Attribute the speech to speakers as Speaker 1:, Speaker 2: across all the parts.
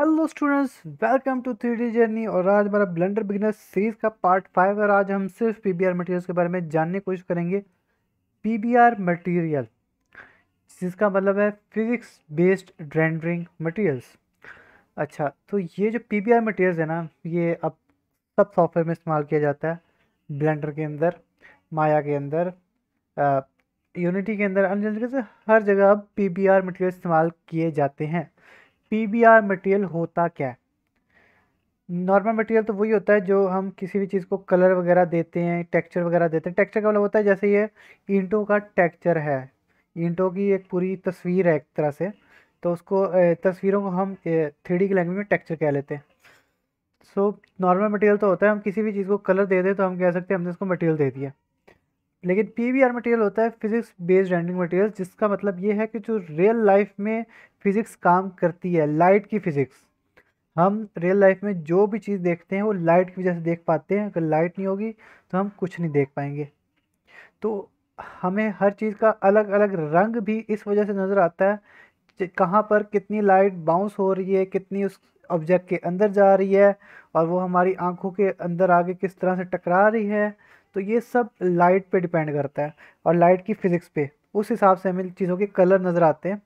Speaker 1: Hello students welcome to three D journey और आज हमारा ब्लेंडर बिगनर सीरीज का पार्ट फाइव और आज हम सिर्फ पीबीआर मटेरियल्स के बारे में जानने की कोशिश करेंगे पीबीआर मटेरियल जिसका मतलब है फिजिक्स बेस्ड रेंडरिंग मटेरियल्स अच्छा तो ये जो पीबीआर मटेरियल्स है ना ये अब सब सॉफ्टवेयर में इस्तेमाल किया जाता है ब्लेंडर के अंदर माया के अंदर यूनिटी के अंदर अन्य हर जगह अब पी मटेरियल इस्तेमाल किए जाते हैं पीबीआर मटेरियल होता क्या है नॉर्मल मटेरियल तो वही होता है जो हम किसी भी चीज़ को कलर वगैरह देते हैं टेक्सचर वगैरह देते हैं टेक्सचर का मतलब होता है जैसे ये ईंटों का टेक्सचर है ईंटों की एक पूरी तस्वीर है एक तरह से तो उसको तस्वीरों को हम थ्री की लैंग्वेज में टेक्सचर कह लेते हैं सो नॉर्मल मटेरियल तो होता है हम किसी भी चीज़ को कलर दे दें तो हम कह सकते हैं हमने उसको मटेरियल दे दिया लेकिन पी मटेरियल होता है फिज़िक्स बेस्ड रेंडिंग मटेरियल जिसका मतलब ये है कि जो रियल लाइफ में फ़िज़िक्स काम करती है लाइट की फ़िज़िक्स हम रियल लाइफ में जो भी चीज़ देखते हैं वो लाइट की वजह से देख पाते हैं अगर लाइट नहीं होगी तो हम कुछ नहीं देख पाएंगे तो हमें हर चीज़ का अलग अलग रंग भी इस वजह से नज़र आता है कहाँ पर कितनी लाइट बाउंस हो रही है कितनी उस ऑब्जेक्ट के अंदर जा रही है और वो हमारी आंखों के अंदर आगे किस तरह से टकरा रही है तो ये सब लाइट पे डिपेंड करता है और लाइट की फिज़िक्स पे उस हिसाब से हमें चीज़ों के कलर नज़र आते हैं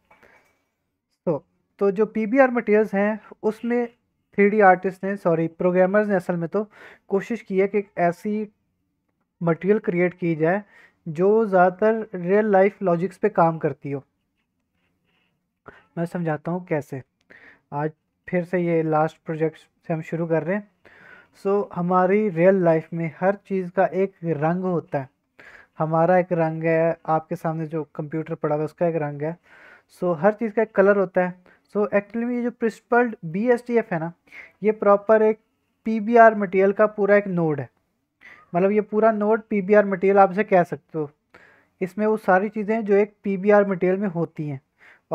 Speaker 1: तो तो जो पी बी आर मटेरियल्स हैं उसमें थ्री डी आर्टिस्ट ने सॉरी प्रोग्रामर्स ने असल में तो कोशिश की है कि ऐसी मटेरियल क्रिएट की जाए जो ज़्यादातर रियल लाइफ लॉजिक्स पे काम करती हो मैं समझाता हूँ कैसे आज फिर से ये लास्ट प्रोजेक्ट से हम शुरू कर रहे हैं सो हमारी रियल लाइफ में हर चीज़ का एक रंग होता है हमारा एक रंग है आपके सामने जो कंप्यूटर पड़ा हुआ है उसका एक रंग है सो हर चीज़ का एक कलर होता है सो एक्चुअली में ये जो principled B S T F है ना ये प्रॉपर एक पी बी आर मटेरियल का पूरा एक नोड है मतलब ये पूरा node P B R material आप इसे कह सकते हो इसमें वो सारी चीज़ें जो एक पी बी आर मटेरियल में होती हैं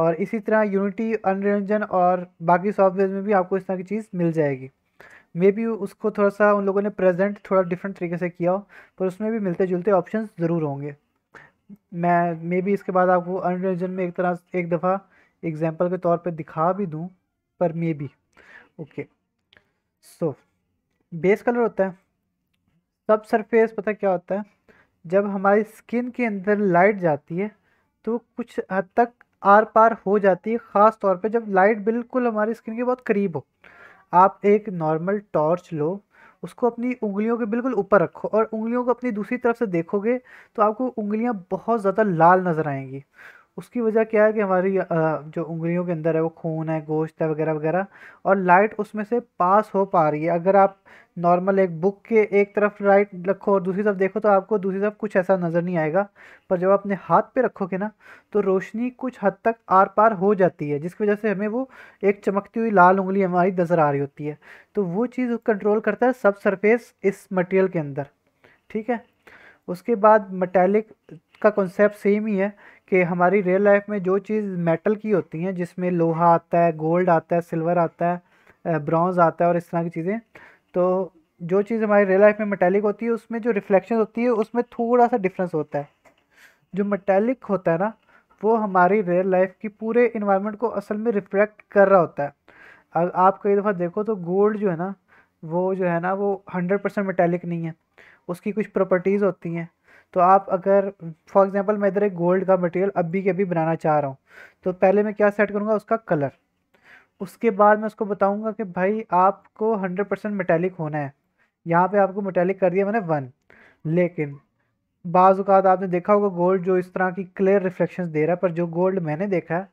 Speaker 1: और इसी तरह यूनिटी अनरंजन और बाकी सॉफ्टवेयर में भी आपको इस तरह की चीज़ मिल जाएगी मे बी उसको थोड़ा सा उन लोगों ने प्रेजेंट थोड़ा डिफरेंट तरीके से किया हो पर उसमें भी मिलते जुलते ऑप्शन ज़रूर होंगे मैं मे बी इसके बाद आपको अर्न में एक तरह एक दफ़ा एग्जाम्पल के तौर पर दिखा भी दूँ पर maybe okay so base colour होता है सब सरफेस पता क्या होता है जब हमारी स्किन के अंदर लाइट जाती है तो कुछ हद तक आर पार हो जाती है ख़ास तौर पे जब लाइट बिल्कुल हमारी स्किन के बहुत करीब हो आप एक नॉर्मल टॉर्च लो उसको अपनी उंगलियों के बिल्कुल ऊपर रखो और उंगलियों को अपनी दूसरी तरफ से देखोगे तो आपको उंगलियां बहुत ज़्यादा लाल नज़र आएंगी उसकी वजह क्या है कि हमारी जो उंगलियों के अंदर है वो खून है गोश्त है वगैरह वगैरह और लाइट उसमें से पास हो पा रही है अगर आप नॉर्मल एक बुक के एक तरफ राइट रखो और दूसरी तरफ देखो तो आपको दूसरी तरफ कुछ ऐसा नज़र नहीं आएगा पर जब आप अपने हाथ पे रखोगे ना तो रोशनी कुछ हद तक आर पार हो जाती है जिसकी वजह से हमें वो एक चमकती हुई लाल उंगली हमारी नज़र आ रही होती है तो वो चीज़ कंट्रोल करता है सब सरफेस इस मटेरियल के अंदर ठीक है उसके बाद मेटेलिक का कॉन्सेप्ट सेम ही है कि हमारी रियल लाइफ में जो चीज़ मेटल की होती हैं जिसमें लोहा आता है गोल्ड आता है सिल्वर आता है ब्रॉन्ज़ आता है और इस तरह की चीज़ें तो जो चीज़ हमारी रियल लाइफ में मेटेलिक होती है उसमें जो रिफ्लेक्शन होती है उसमें थोड़ा सा डिफरेंस होता है जो मेटेलिक होता है ना वो हमारी रियल लाइफ की पूरे इन्वायरमेंट को असल में रिफ्लेक्ट कर रहा होता है अगर आप कई दफ़ा देखो तो गोल्ड जो है ना वो जो है ना वो हंड्रेड परसेंट मेटेलिक नहीं है उसकी कुछ प्रॉपर्टीज़ होती हैं तो आप अगर फॉर एग्ज़ाम्पल मैं इधर एक गोल्ड का मटेरियल अभी के अभी बनाना चाह रहा हूँ तो पहले मैं क्या सेट करूँगा उसका कलर उसके बाद मैं उसको बताऊँगा कि भाई आपको हंड्रेड परसेंट मेटेलिक होना है यहाँ पर आपको मेटेलिक कर दिया मैंने वन लेकिन बाज़ात आपने देखा होगा गोल्ड जो इस तरह की क्लियर रिफ्लेक्शंस दे रहा है पर जो गोल्ड मैंने देखा है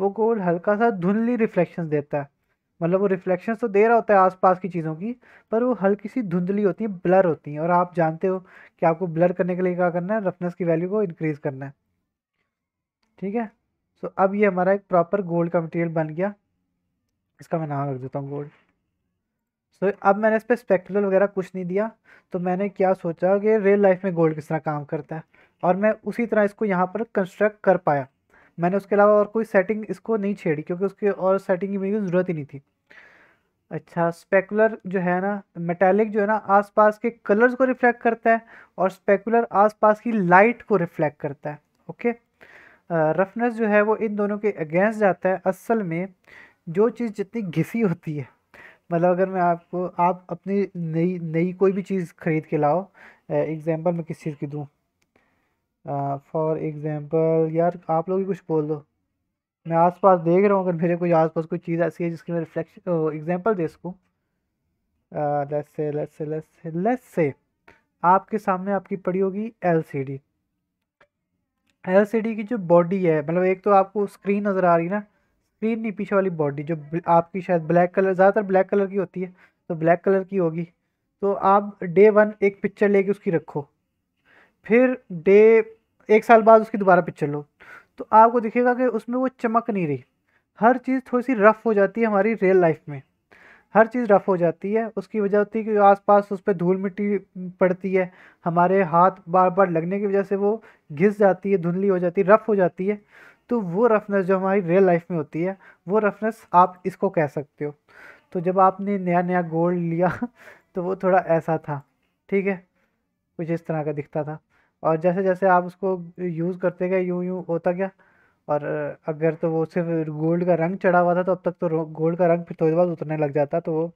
Speaker 1: वो गोल्ड हल्का सा धुंधली रिफ्लेक्शंस देता है मतलब वो रिफ्लेक्शन तो दे रहा होता है आसपास की चीज़ों की पर वो हल्की सी धुंधली होती है ब्लर होती हैं और आप जानते हो कि आपको ब्लर करने के लिए क्या करना है रफनेस की वैल्यू को इंक्रीज़ करना है ठीक है सो so, अब ये हमारा एक प्रॉपर गोल्ड का मटेरियल बन गया इसका मैं नाम रख देता हूँ गोल्ड सो so, अब मैंने इस पर स्पेक्टुलर वगैरह कुछ नहीं दिया तो मैंने क्या सोचा कि रियल लाइफ में गोल्ड किस तरह काम करता है और मैं उसी तरह इसको यहाँ पर कंस्ट्रक्ट कर पाया मैंने उसके अलावा और कोई सेटिंग इसको नहीं छेड़ी क्योंकि उसके और सेटिंग की मेरी ज़रूरत ही नहीं थी अच्छा स्पेकुलर जो है ना मेटेलिक जो है ना आसपास के कलर्स को रिफ्लेक्ट करता है और स्पेकुलर आसपास की लाइट को रिफ्लेक्ट करता है ओके रफनेस जो है वो इन दोनों के अगेंस्ट जाता है असल में जो चीज़ जितनी घिसी होती है मतलब अगर मैं आपको आप अपनी नई नई कोई भी चीज़ ख़रीद के लाओ एग्ज़ाम्पल मैं किस चीज़ की दूँ फॉर एग्ज़ाम्पल यार आप लोग भी कुछ बोल दो मैं आसपास देख रहा हूँ अगर मेरे कोई आसपास कोई चीज़ ऐसी है जिसकी मैं रिफ्लेक्शन एग्जाम्पल दे सकूँ let's say let's say let's say let's say आपके सामने आपकी पड़ी होगी एलसीडी एलसीडी की जो बॉडी है मतलब एक तो आपको स्क्रीन नज़र आ रही है ना स्क्रीन नहीं पीछे वाली बॉडी जो आपकी शायद ब्लैक कलर ज़्यादातर ब्लैक कलर की होती है तो ब्लैक कलर की होगी तो आप डे वन एक पिक्चर लेके उसकी रखो फिर डे एक साल बाद उसकी दोबारा पिक्चर लो तो आपको दिखेगा कि उसमें वो चमक नहीं रही हर चीज़ थोड़ी सी रफ़ हो जाती है हमारी रियल लाइफ में हर चीज़ रफ़ हो जाती है उसकी वजह होती है कि आसपास उस पर धूल मिट्टी पड़ती है हमारे हाथ बार बार लगने की वजह से वो घिस जाती है धुंधली हो जाती है रफ़ हो जाती है तो वो रफनेस जो हमारी रियल लाइफ में होती है वो रफनेस आप इसको कह सकते हो तो जब आपने नया नया गोल्ड लिया तो वो थोड़ा ऐसा था ठीक है कुछ इस तरह का दिखता था और जैसे जैसे आप उसको यूज़ करते गए यूँ यूँ होता गया और अगर तो वो सिर्फ गोल्ड का रंग चढ़ा हुआ था तो अब तक तो गोल्ड का रंग फिर थोड़ी बाद उतरने लग जाता तो वो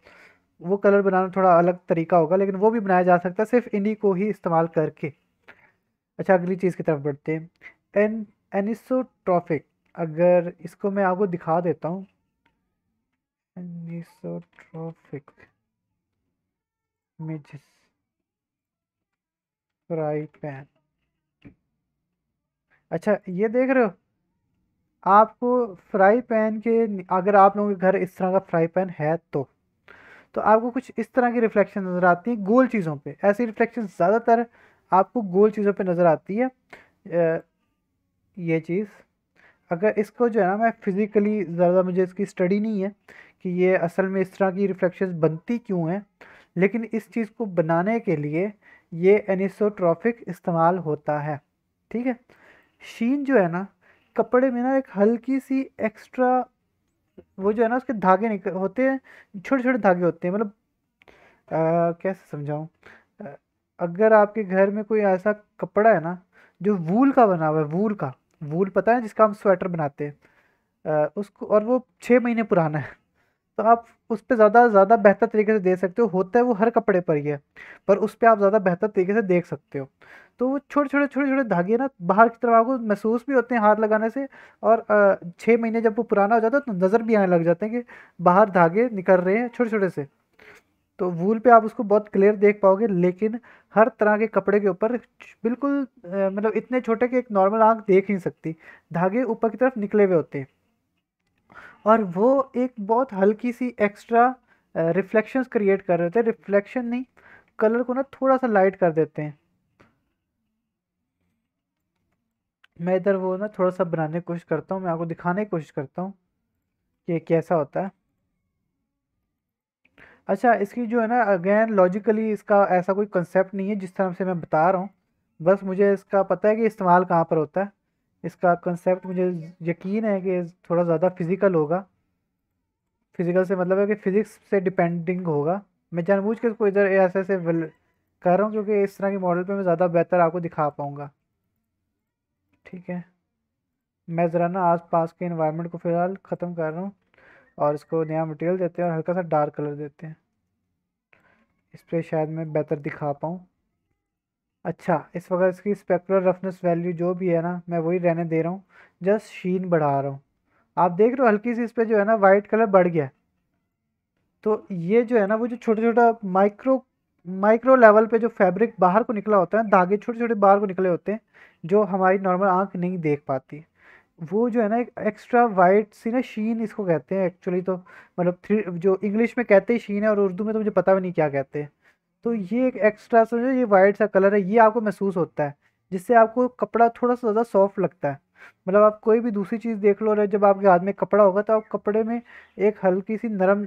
Speaker 1: वो कलर बनाना थोड़ा अलग तरीका होगा लेकिन वो भी बनाया जा सकता है सिर्फ इन्हीं को ही इस्तेमाल करके अच्छा अगली चीज़ की तरफ बढ़ते हैं एन एनिसोट्रॉफिक अगर इसको मैं आपको दिखा देता हूँ एनिसोट्रॉफिक मिज फ्राई पैन अच्छा ये देख रहे हो आपको फ्राई पैन के अगर आप लोगों के घर इस तरह का फ्राई पैन है तो तो आपको कुछ इस तरह की रिफ्लेक्शन नज़र आती है गोल चीज़ों पे ऐसी रिफ्लेक्शन ज़्यादातर आपको गोल चीज़ों पे नज़र आती है ये चीज़ अगर इसको जो है ना मैं फ़िज़िकली ज़्यादा मुझे इसकी स्टडी नहीं है कि ये असल में इस तरह की रिफ्लेक्शन बनती क्यों हैं लेकिन इस चीज़ को बनाने के लिए ये एनिसोट्रॉफिक इस्तेमाल होता है ठीक है शीन जो है ना कपड़े में ना एक हल्की सी एक्स्ट्रा वो जो है ना उसके धागे निकल होते हैं छोटे छोटे धागे होते हैं मतलब कैसे समझाऊँ अगर आपके घर में कोई ऐसा कपड़ा है ना जो वूल का बना हुआ है वूल का वूल पता है जिसका हम स्वेटर बनाते हैं उसको और वो छः महीने पुराना है तो आप उस पर ज़्यादा ज़्यादा बेहतर तरीके से देख सकते हो होता है वो हर कपड़े पर ही है पर उस पर आप ज़्यादा बेहतर तरीके से देख सकते हो तो वो छोटे छोटे छोटे छोटे धागे ना बाहर की तरफ आपको महसूस भी होते हैं हाथ लगाने से और छः महीने जब वो पुराना हो जाता है तो नज़र भी आने लग जाते हैं कि बाहर धागे निकल रहे हैं छोटे छोटे से तो वूल पे आप उसको बहुत क्लियर देख पाओगे लेकिन हर तरह के कपड़े के ऊपर बिल्कुल मतलब इतने छोटे कि एक नॉर्मल आँख देख नहीं सकती धागे ऊपर की तरफ निकले हुए होते हैं और वो एक बहुत हल्की सी एक्स्ट्रा रिफ्लेक्शंस क्रिएट कर रहे थे रिफ्लेक्शन नहीं कलर को ना थोड़ा सा लाइट कर देते हैं मैं इधर वो ना थोड़ा सा बनाने की कोशिश करता हूँ मैं आपको दिखाने की कोशिश करता हूँ कि कैसा होता है अच्छा इसकी जो है ना अगेन लॉजिकली इसका ऐसा कोई कंसेप्ट नहीं है जिस तरह से मैं बता रहा हूँ बस मुझे इसका पता है कि इस्तेमाल कहाँ पर होता है इसका कंसेप्ट मुझे यकीन है कि थोड़ा ज़्यादा फिज़िकल होगा फिज़िकल से मतलब है कि फ़िज़िक्स से डिपेंडिंग होगा मैं जानबूझ के इसको इधर ऐसे ऐसे कर रहा हूँ क्योंकि इस तरह के मॉडल पे मैं ज़्यादा बेहतर आपको दिखा पाऊँगा ठीक है मैं ज़रा ना आस पास के इन्वायरमेंट को फ़िलहाल ख़त्म कर रहा हूँ और इसको नया मटेरियल देते हैं और हल्का सा डार्क कलर देते हैं इस पर शायद मैं बेहतर दिखा पाऊँ अच्छा इस वक्त इसकी स्पेक्ट्रल रफनेस वैल्यू जो भी है ना मैं वही रहने दे रहा हूँ जस्ट शीन बढ़ा रहा हूँ आप देख रहे हो हल्की सी इस पर जो है ना वाइट कलर बढ़ गया तो ये जो है ना वो जो छोटा छोटा माइक्रो माइक्रो लेवल पे जो फैब्रिक बाहर को निकला होता है धागे छोटे छोटे बाहर को निकले होते हैं जो हमारी नॉर्मल आंख नहीं देख पाती वो जो है ना एक एक्स्ट्रा वाइट सी ना शीन इसको कहते हैं एक्चुअली तो मतलब थ्री जो इंग्लिश में कहते ही शीन है और उर्दू में तो मुझे पता भी नहीं क्या कहते हैं तो ये एक एक्स्ट्रा सा जो ये वाइट सा कलर है ये आपको महसूस होता है जिससे आपको कपड़ा थोड़ा सा ज़्यादा सॉफ्ट लगता है मतलब आप कोई भी दूसरी चीज़ देख लो जब आपके हाथ में कपड़ा होगा तो आप कपड़े में एक हल्की सी नरम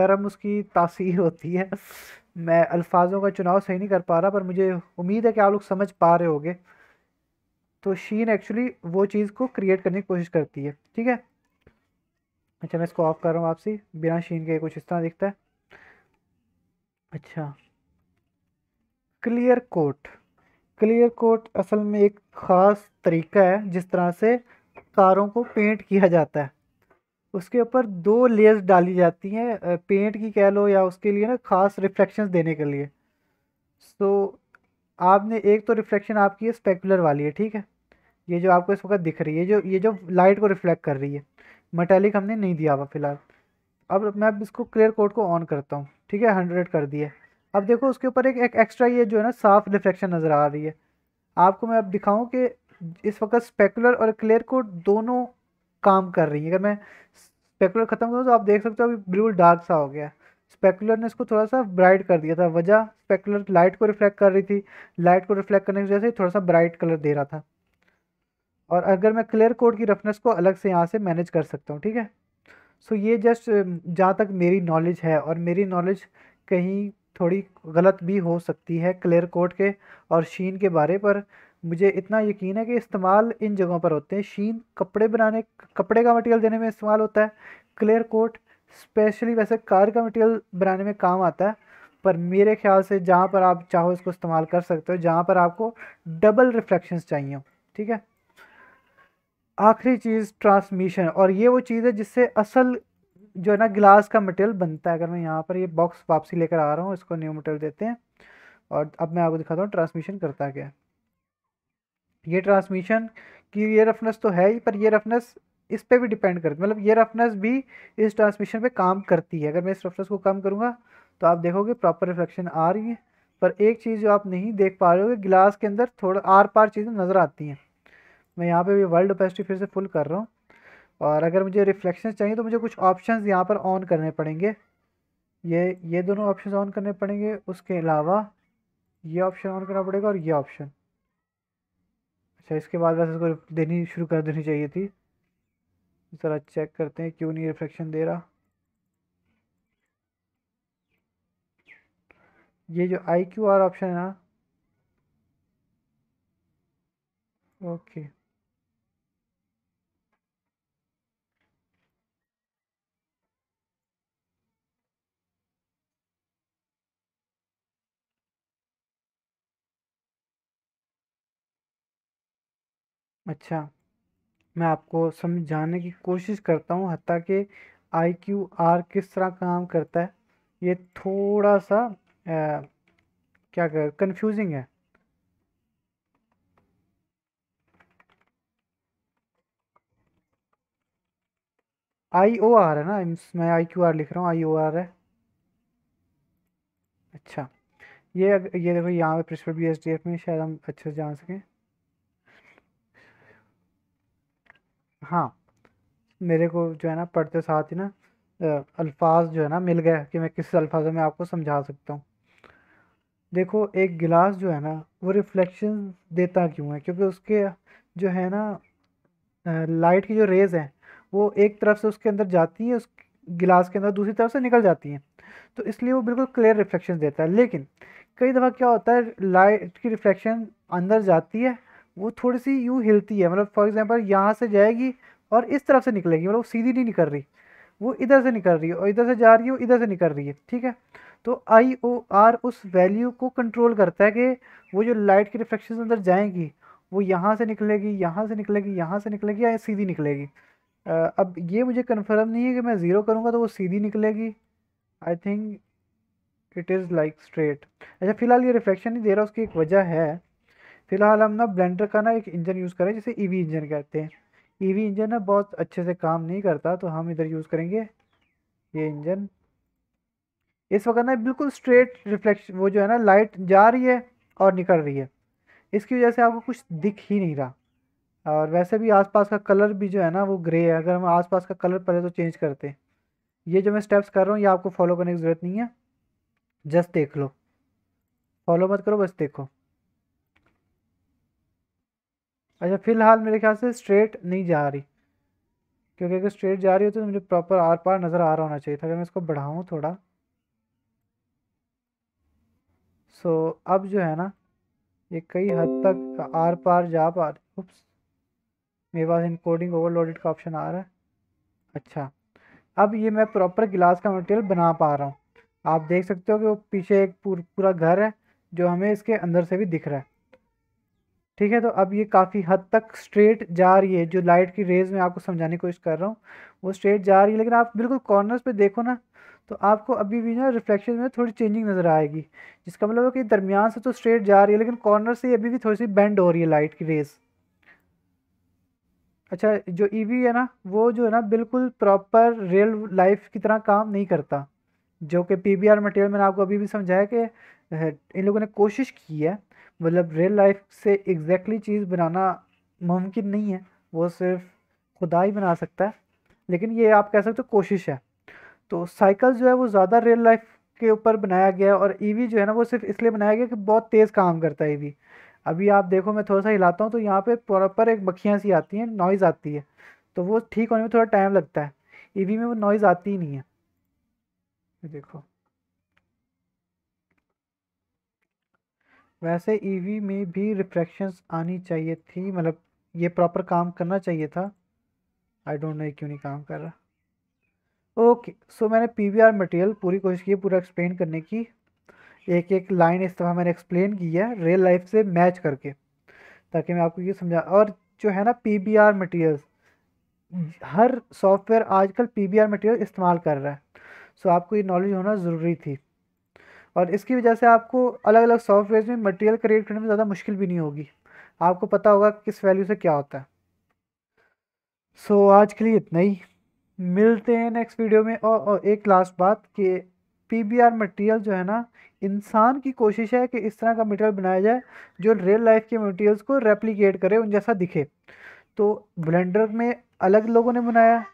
Speaker 1: नरम उसकी तासीर होती है मैं अल्फाजों का चुनाव सही नहीं कर पा रहा पर मुझे उम्मीद है कि आप लोग समझ पा रहे होगे तो शीन एक्चुअली वो चीज़ को क्रिएट करने की कोशिश करती है ठीक है अच्छा मैं इसको ऑफ कर रहा हूँ आपसे बिना शीन के कुछ इस तरह दिखता है अच्छा क्लियर कोट क्लियर कोट असल में एक ख़ास तरीका है जिस तरह से कारों को पेंट किया जाता है उसके ऊपर दो लेयर्स डाली जाती हैं पेंट की कह लो या उसके लिए ना ख़ास रिफ्लेक्शंस देने के लिए सो so, आपने एक तो रिफ्लेक्शन आपकी है स्पेकुलर वाली है ठीक है ये जो आपको इस वक्त दिख रही है जो ये जो लाइट को रिफ्लेक्ट कर रही है मटेलिक हमने नहीं दिया हुआ फिलहाल अब मैं अब इसको क्लियर कोट को ऑन करता हूँ ठीक है हंड्रेड कर दिया अब देखो उसके ऊपर एक, एक एक्स्ट्रा ये जो है ना साफ रिफ्लेक्शन नज़र आ रही है आपको मैं अब दिखाऊं कि इस वक्त स्पेकुलर और क्लियर को दोनों काम कर रही है अगर मैं स्पेकुलर ख़त्म करूँ तो आप देख सकते हो अभी बिल्कुल डार्क सा हो गया स्पेकुलर ने इसको थोड़ा सा ब्राइट कर दिया था वजह स्पेकुलर लाइट को रिफ्लेक्ट कर रही थी लाइट को रिफ्लेक्ट करने की वजह से थोड़ा सा ब्राइट कलर दे रहा था और अगर मैं क्लियर कोड की रफनेस को अलग से यहाँ से मैनेज कर सकता हूँ ठीक है सो so, ये जस्ट जहाँ तक मेरी नॉलेज है और मेरी नॉलेज कहीं थोड़ी गलत भी हो सकती है क्लियर कोट के और शीन के बारे पर मुझे इतना यकीन है कि इस्तेमाल इन जगहों पर होते हैं शीन कपड़े बनाने कपड़े का मटेरियल देने में इस्तेमाल होता है क्लियर कोट स्पेशली वैसे कार का मटेरियल बनाने में काम आता है पर मेरे ख्याल से जहाँ पर आप चाहो इसको इस्तेमाल कर सकते हो जहाँ पर आपको डबल रिफ्लेक्शन चाहिए ठीक है आखिरी चीज़ ट्रांसमिशन और ये वो चीज़ है जिससे असल जो है ना ग्लास का मटेरियल बनता है अगर मैं यहाँ पर ये बॉक्स वापसी लेकर आ रहा हूँ इसको न्यू मटेरियल देते हैं और अब मैं आपको दिखाता हूँ ट्रांसमिशन करता क्या ये ट्रांसमिशन की ये रफनेस तो है ही पर ये रफनेस इस पर भी डिपेंड करती है मतलब ये रफनेस भी इस ट्रांसमिशन पे काम करती है अगर मैं इस रफनेस को कम करूँगा तो आप देखोगे प्रॉपर रिफ्लेक्शन आ रही है पर एक चीज़ जो आप नहीं देख पा रहे हो गिलास के अंदर थोड़ा आर पार चीज़ें नज़र आती हैं मैं यहाँ पे भी वर्ल्ड ओपेसिटी फिर से फुल कर रहा हूँ और अगर मुझे रिफ्लेक्शन चाहिए तो मुझे कुछ ऑप्शन यहाँ पर ऑन करने पड़ेंगे ये ये दोनों ऑप्शन ऑन करने पड़ेंगे उसके अलावा ये ऑप्शन ऑन करना पड़ेगा और ये ऑप्शन अच्छा इसके बाद वैसे इसको देनी शुरू कर देनी चाहिए थी ज़रा चेक करते हैं क्यों नहीं रिफ्लेक्शन दे रहा ये जो आई क्यू आर ऑप्शन है ना ओके okay. अच्छा, मैं आपको समझाने की कोशिश करता हूँ हती कि आई क्यू आर किस तरह काम करता है। ये थोड़ा-सा अ, क्या कर कन्फ्यूज़िंग है। आई ओ आर है ना? मैं आई क्यू आर लिख रहा हूँ, आई ओ आर है। अच्छा, ये ये देखो यहाँ पे principle B S D F में शायद हम अच्छे से जान सकें। हाँ मेरे को जो है ना पढ़ते साथ ही ना अल्फाज जो है ना मिल गए कि मैं किस अल्फाज में आपको समझा सकता हूँ देखो एक गिलास जो है ना वो रिफ्लेक्शन देता क्यों है क्योंकि उसके जो है ना लाइट की जो रेज़ हैं वो एक तरफ से उसके अंदर जाती है उस गिलास के अंदर दूसरी तरफ से निकल जाती हैं तो इसलिए वो बिल्कुल क्लियर रिफ्लेक्शन देता है लेकिन कई दफ़ा क्या होता है लाइट की रिफ्लेक्शन अंदर जाती है वो थोड़ी सी यूँ हिलती है मतलब फॉर एग्ज़ाम्पल यहाँ से जाएगी और इस तरफ से निकलेगी मतलब सीधी नहीं निकल रही वो इधर से निकल रही है और इधर से जा रही है इधर से निकल रही है ठीक है तो आई ओ आर उस वैल्यू को कंट्रोल करता है कि वो जो लाइट की रिफ्लेक्शन अंदर जाएंगी वो यहाँ से निकलेगी यहाँ से निकलेगी यहाँ से निकलेगी या सीधी निकलेगी अब ये मुझे कंफर्म नहीं है कि मैं ज़ीरो करूँगा तो वो सीधी निकलेगी I think it is like straight अच्छा फ़िलहाल ये रिफ्लेक्शन नहीं दे रहा उसकी एक वजह है फिलहाल हम ना ब्लेंडर का ना एक इंजन यूज़ करें जिसे ईवी इंजन कहते हैं ईवी इंजन ना बहुत अच्छे से काम नहीं करता तो हम इधर यूज़ करेंगे ये इंजन इस वक्त ना बिल्कुल स्ट्रेट रिफ्लेक्शन वो जो है ना लाइट जा रही है और निकल रही है इसकी वजह से आपको कुछ दिख ही नहीं रहा और वैसे भी आसपास का कलर भी जो है ना वो ग्रे है अगर हम आसपास का कलर पहले तो चेंज करते हैं ये जो मैं स्टेप्स कर रहा हूँ ये आपको फॉलो करने की ज़रूरत नहीं है जस्ट देख लो फॉलो मत करो बस देखो अच्छा फिलहाल मेरे ख्याल से स्ट्रेट नहीं जा रही क्योंकि अगर स्ट्रेट जा रही हो तो मुझे प्रॉपर आर पार नज़र आ रहा होना चाहिए था अगर मैं इसको बढ़ाऊँ थोड़ा सो so, अब जो है ना ये कई हद तक आर पार जा पा रही उप्स मेरे पास इनकोडिंग ओवरलोडेड का ऑप्शन आ रहा है अच्छा अब ये मैं प्रॉपर गिलास का मटेरियल बना पा रहा हूँ आप देख सकते हो कि वो पीछे एक पूर, पूरा घर है जो हमें इसके अंदर से भी दिख रहा है ठीक है तो अब ये काफ़ी हद तक स्ट्रेट जा रही है जो लाइट की रेज में आपको समझाने की कोशिश कर रहा हूँ वो स्ट्रेट जा रही है लेकिन आप बिल्कुल कॉर्नर्स पे देखो ना तो आपको अभी भी ना रिफ्लेक्शन में थोड़ी चेंजिंग नज़र आएगी जिसका मतलब है कि दरमियान से तो स्ट्रेट जा रही है लेकिन कॉर्नर से अभी भी थोड़ी सी बेंड हो रही है लाइट की रेज़ अच्छा जो ई e है ना वो जो है ना बिल्कुल प्रॉपर रियल लाइफ की तरह काम नहीं करता जो कि पी बी आर मटेरियल मैंने आपको अभी भी समझाया कि इन लोगों ने कोशिश की है मतलब रियल लाइफ से एग्जैक्टली चीज़ बनाना मुमकिन नहीं है वो सिर्फ खुदा ही बना सकता है लेकिन ये आप कह सकते हो कोशिश है तो साइकिल जो है वो ज़्यादा रियल लाइफ के ऊपर बनाया गया और ईवी e जो है ना वो सिर्फ इसलिए बनाया गया कि बहुत तेज़ काम करता है ईवी e अभी आप देखो मैं थोड़ा सा हिलाता हूँ तो यहाँ पे प्रॉपर एक मक्खियाँ सी आती हैं नॉइज़ आती है तो वो ठीक होने में थोड़ा टाइम लगता है ई e में वो नॉइज़ आती ही नहीं है देखो वैसे ईवी e में भी रिफ्रैक्शंस आनी चाहिए थी मतलब ये प्रॉपर काम करना चाहिए था आई डोंट नो क्यों नहीं काम कर रहा ओके सो मैंने पीवीआर मटेरियल पूरी कोशिश की पूरा एक्सप्लेन करने की एक एक लाइन इस तरह मैंने एक्सप्लेन की है रियल लाइफ से मैच करके ताकि मैं आपको ये समझा और जो है ना पी बी आर मटेरियल्स हर सॉफ्टवेयर आजकल पी बी आर मटेरियल इस्तेमाल कर रहा है सो so, आपको ये नॉलेज होना ज़रूरी थी और इसकी वजह से आपको अलग अलग सॉफ्टवेयर में मटेरियल क्रिएट करने में ज़्यादा मुश्किल भी नहीं होगी आपको पता होगा किस वैल्यू से क्या होता है सो so, आज के लिए इतना ही मिलते हैं नेक्स्ट वीडियो में और, और एक लास्ट बात कि पीबीआर मटेरियल जो है ना इंसान की कोशिश है कि इस तरह का मटेरियल बनाया जाए जो रियल लाइफ के मटेरियल्स को रेप्लीकेट करे उन जैसा दिखे तो ब्लेंडर में अलग लोगों ने बनाया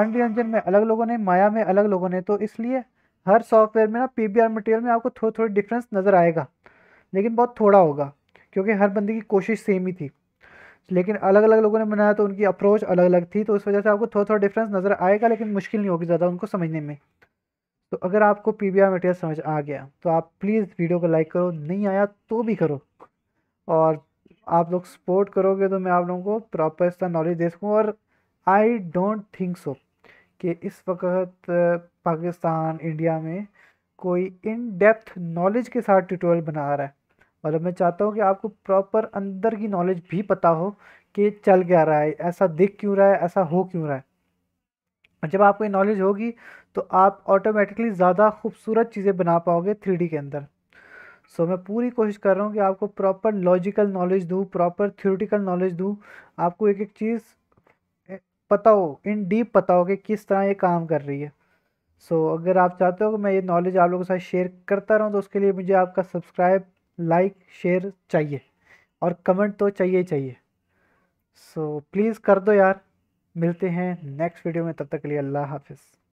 Speaker 1: अनरियंजन में अलग लोगों ने माया में अलग लोगों ने तो इसलिए हर सॉफ्टवेयर में ना पी मटेरियल में आपको थोड़ा थोड़ा डिफरेंस नज़र आएगा लेकिन बहुत थोड़ा होगा क्योंकि हर बंदे की कोशिश सेम ही थी लेकिन अलग अलग लोगों ने बनाया तो उनकी अप्रोच अलग अलग थी तो उस वजह से आपको थोड़ा थोड़ा डिफरेंस नज़र आएगा लेकिन मुश्किल नहीं होगी ज़्यादा उनको समझने में तो अगर आपको पी मटेरियल समझ आ गया तो आप प्लीज़ वीडियो को लाइक करो नहीं आया तो भी करो और आप लोग सपोर्ट करोगे तो मैं आप लोगों को प्रॉपर इसका नॉलेज दे सकूँ और आई डोंट थिंक सो कि इस वक्त पाकिस्तान इंडिया में कोई इन डेप्थ नॉलेज के साथ ट्यूटोरियल बना रहा है मतलब मैं चाहता हूँ कि आपको प्रॉपर अंदर की नॉलेज भी पता हो कि चल क्या रहा है ऐसा दिख क्यों रहा है ऐसा हो क्यों रहा है और जब आपको ये नॉलेज होगी तो आप ऑटोमेटिकली ज़्यादा खूबसूरत चीज़ें बना पाओगे थ्री के अंदर सो so, मैं पूरी कोशिश कर रहा हूँ कि आपको प्रॉपर लॉजिकल नॉलेज दूँ प्रॉपर थ्योरेटिकल नॉलेज दूँ आपको एक एक चीज़ पता हो इन डीप पता हो कि किस तरह ये काम कर रही है सो so, अगर आप चाहते हो कि मैं ये नॉलेज आप लोगों के साथ शेयर करता रहूँ तो उसके लिए मुझे आपका सब्सक्राइब लाइक शेयर चाहिए और कमेंट तो चाहिए ही चाहिए सो so, प्लीज़ कर दो यार मिलते हैं नेक्स्ट वीडियो में तब तक के लिए अल्लाह हाफिज़